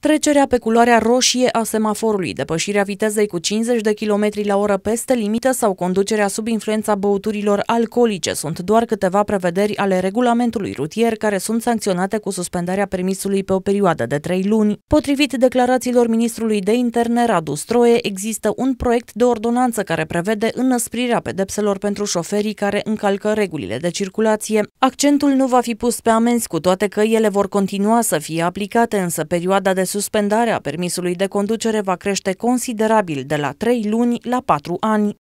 Trecerea pe culoarea roșie a semaforului, depășirea vitezei cu 50 de km la oră peste limită sau conducerea sub influența băuturilor alcoolice sunt doar câteva prevederi ale regulamentului rutier care sunt sancționate cu suspendarea permisului pe o perioadă de 3 luni. Potrivit declarațiilor ministrului de interne Radu Stroie, există un proiect de ordonanță care prevede înăsprirea pedepselor pentru șoferii care încalcă regulile de circulație. Accentul nu va fi pus pe amenzi, cu toate că ele vor continua să fie aplicate, însă perioada de suspendarea permisului de conducere va crește considerabil de la 3 luni la 4 ani.